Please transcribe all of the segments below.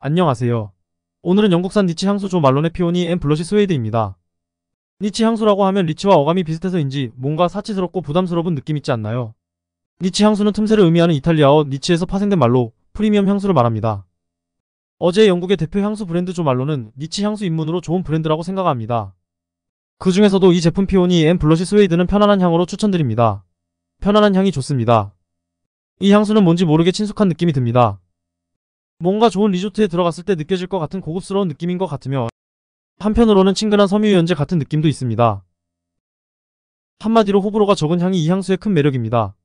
안녕하세요. 오늘은 영국산 니치 향수 조 말론의 피오니 앤 블러시 스웨이드입니다. 니치 향수라고 하면 리치와 어감이 비슷해서인지 뭔가 사치스럽고 부담스러운 느낌 있지 않나요? 니치 향수는 틈새를 의미하는 이탈리아어 니치에서 파생된 말로 프리미엄 향수를 말합니다. 어제 영국의 대표 향수 브랜드 조 말론은 니치 향수 입문으로 좋은 브랜드라고 생각합니다. 그 중에서도 이 제품 피오니 앤 블러시 스웨이드는 편안한 향으로 추천드립니다. 편안한 향이 좋습니다. 이 향수는 뭔지 모르게 친숙한 느낌이 듭니다. 뭔가 좋은 리조트에 들어갔을 때 느껴질 것 같은 고급스러운 느낌인 것 같으며 한편으로는 친근한 섬유연재 같은 느낌도 있습니다. 한마디로 호불호가 적은 향이 이 향수의 큰 매력입니다.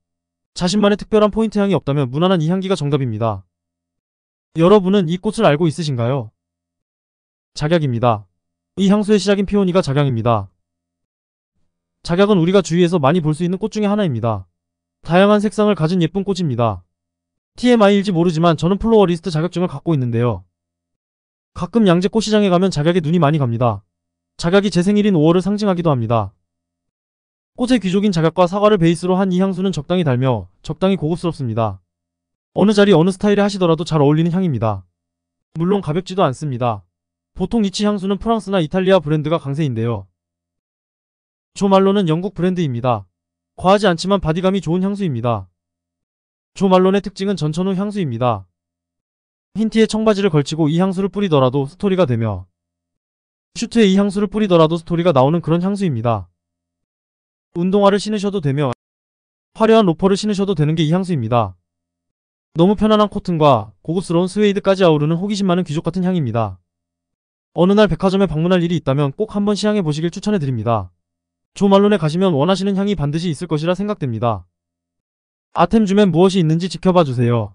자신만의 특별한 포인트 향이 없다면 무난한 이 향기가 정답입니다. 여러분은 이 꽃을 알고 있으신가요? 작약입니다. 이 향수의 시작인 피오니가 작약입니다. 작약은 우리가 주위에서 많이 볼 수 있는 꽃 중에 하나입니다. 다양한 색상을 가진 예쁜 꽃입니다. TMI일지 모르지만 저는 플로어 리스트 자격증을 갖고 있는데요. 가끔 양재 꽃시장에 가면 자격에 눈이 많이 갑니다. 자격이제 생일인 5월을 상징하기도 합니다. 꽃의 귀족인 자격과 사과를 베이스로 한 이 향수는 적당히 달며 적당히 고급스럽습니다. 어느 자리 어느 스타일에 하시더라도 잘 어울리는 향입니다. 물론 가볍지도 않습니다. 보통 이치 향수는 프랑스나 이탈리아 브랜드가 강세인데요. 조말로는 영국 브랜드입니다. 과하지 않지만 바디감이 좋은 향수입니다. 조말론의 특징은 전천후 향수입니다. 흰 티에 청바지를 걸치고 이 향수를 뿌리더라도 스토리가 되며 슈트에 이 향수를 뿌리더라도 스토리가 나오는 그런 향수입니다. 운동화를 신으셔도 되며 화려한 로퍼를 신으셔도 되는 게 이 향수입니다. 너무 편안한 코튼과 고급스러운 스웨이드까지 아우르는 호기심 많은 귀족 같은 향입니다. 어느 날 백화점에 방문할 일이 있다면 꼭 한번 시향해 보시길 추천해드립니다. 조말론에 가시면 원하시는 향이 반드시 있을 것이라 생각됩니다. 아템 주면 무엇이 있는지 지켜봐 주세요.